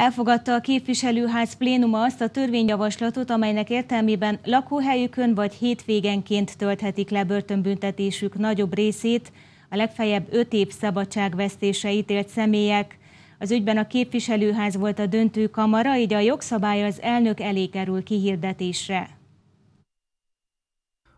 Elfogadta a képviselőház plénuma azt a törvényjavaslatot, amelynek értelmében lakóhelyükön vagy hétvégenként tölthetik le börtönbüntetésük nagyobb részét a legfeljebb öt év szabadságvesztése ítélt személyek. Az ügyben a képviselőház volt a döntő kamara, így a jogszabály az elnök elé kerül kihirdetésre.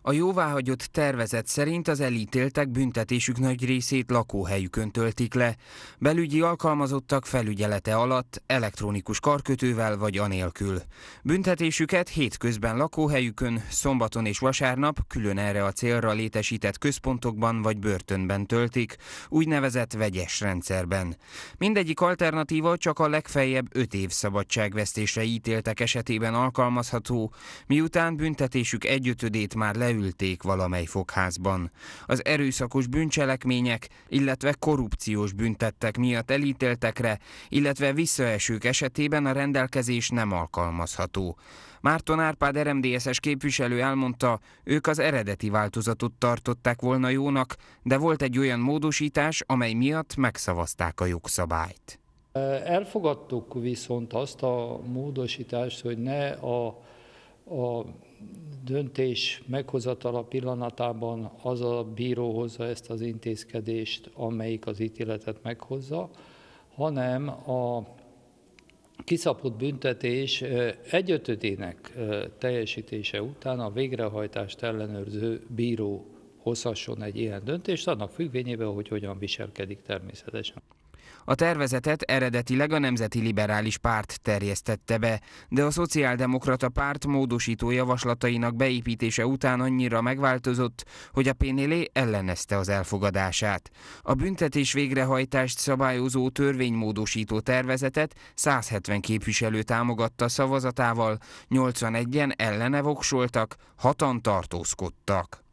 A jóváhagyott tervezet szerint az elítéltek büntetésük nagy részét lakóhelyükön töltik le, belügyi alkalmazottak felügyelete alatt elektronikus karkötővel vagy anélkül. Büntetésüket hétközben lakóhelyükön, szombaton és vasárnap külön erre a célra létesített központokban vagy börtönben töltik, úgynevezett vegyes rendszerben. Mindegyik alternatíva csak a legfeljebb 5 év szabadságvesztésre ítéltek esetében alkalmazható, miután büntetésük egyötödét már le leülték valamely fogházban. Az erőszakos bűncselekmények, illetve korrupciós büntettek miatt elítéltekre, illetve visszaesők esetében a rendelkezés nem alkalmazható. Márton Árpád RMDSZ-es képviselő elmondta, ők az eredeti változatot tartották volna jónak, de volt egy olyan módosítás, amely miatt megszavazták a jogszabályt. Elfogadtuk viszont azt a módosítást, hogy ne a a döntés meghozatala pillanatában az a bíró hozza ezt az intézkedést, amelyik az ítéletet meghozza, hanem a kiszapott büntetés egyötödének teljesítése után a végrehajtást ellenőrző bíró hozhasson egy ilyen döntést, annak függvényében, hogy hogyan viselkedik természetesen. A tervezetet eredetileg a Nemzeti Liberális Párt terjesztette be, de a Szociáldemokrata Párt módosító javaslatainak beépítése után annyira megváltozott, hogy a PNL ellenezte az elfogadását. A büntetés végrehajtást szabályozó törvénymódosító tervezetet 170 képviselő támogatta szavazatával, 81-en ellene voksoltak, hatan tartózkodtak.